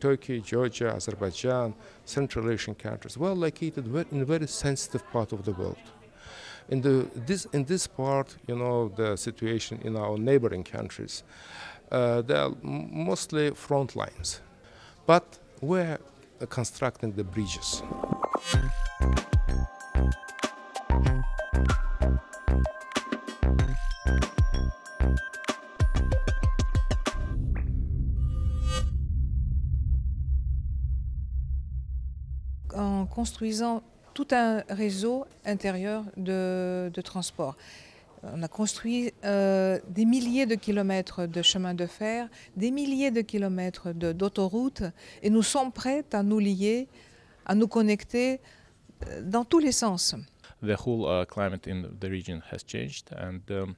Turkey, Georgia, Azerbaijan, Central Asian countries, well located in a very sensitive part of the world. In, the, this, in this part, you know, the situation in our neighboring countries, uh, they are mostly front lines. But we're constructing the bridges. en construisant tout un réseau intérieur de, transport. On a construit euh, des milliers de kilomètres de chemins de fer, des milliers de kilomètres d'autoroutes, et nous sommes prêts à nous lier, à nous connecter euh, dans tous les sens. The whole uh, climate in the region has changed, and um,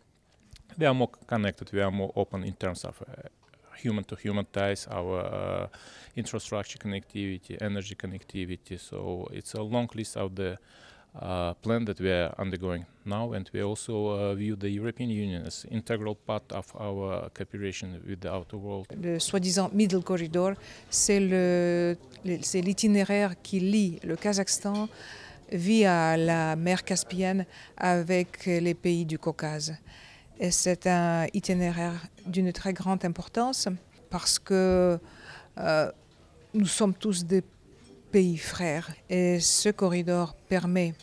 we are more connected, we uh, human to human ties, our uh, infrastructure connectivity, energy connectivity. So it's a long list of the uh, plan that we are undergoing now, and we also uh, view the European Union as integral part of our cooperation with the outer world. Le soi-disant Middle Corridor, c'est l'itinéraire qui lie le Kazakhstan via la mer Caspienne avec les pays du Caucase c'est un itinéraire d'une très grande importance parce que euh, nous sommes tous des pays frères et ce corridor permet,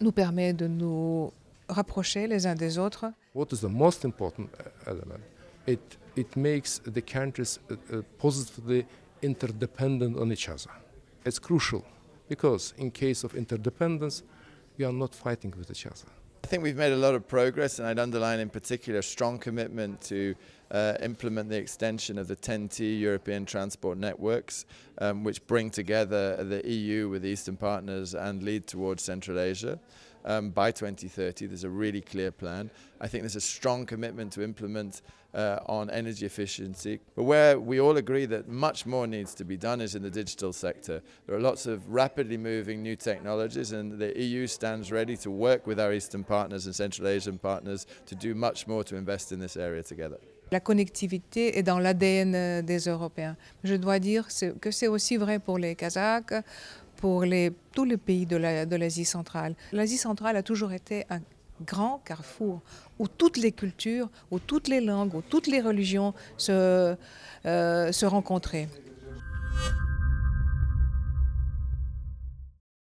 nous permet de nous rapprocher les uns des autres. What is the most important element? It, it makes the countries uh, uh, positively interdependent on each other. It's crucial because in case of interdependence, we are not fighting with each other. I think we've made a lot of progress, and I'd underline in particular a strong commitment to uh, implement the extension of the 10T European transport networks, um, which bring together the EU with Eastern partners and lead towards Central Asia um, by 2030. There's a really clear plan. I think there's a strong commitment to implement uh, on energy efficiency. But where we all agree that much more needs to be done is in the digital sector. There are lots of rapidly moving new technologies, and the EU stands ready to work with our Eastern partners and Central Asian partners to do much more to invest in this area together. La connectivité est dans l'ADN euh, des Européens. Je dois dire que c'est aussi vrai pour les Kazakhs, pour tous les pays de l'Asie centrale. L'Asie centrale a toujours été un grand carrefour où toutes les cultures, où toutes les langues, où toutes les religions se, euh, se rencontraient.